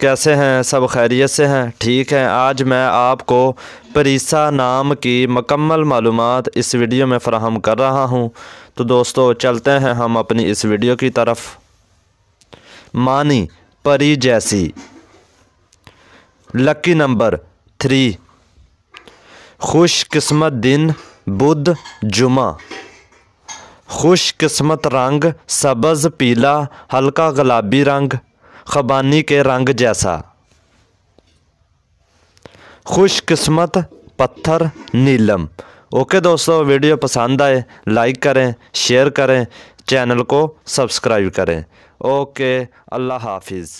कैसे हैं सब खैरियत से हैं ठीक है आज मैं आपको परीसा नाम की मकम्मल मालूम इस वीडियो में फ़राहम कर रहा हूं तो दोस्तों चलते हैं हम अपनी इस वीडियो की तरफ मानी परी जैसी लकी नंबर थ्री खुशकस्मत दिन बुध जुमा खुशकस्मत रंग सब्ज़ पीला हल्का गुलाबी रंग ख़बानी के रंग जैसा खुशकस्मत पत्थर नीलम ओके दोस्तों वीडियो पसंद आए लाइक करें शेयर करें चैनल को सब्सक्राइब करें ओके अल्लाह हाफिज़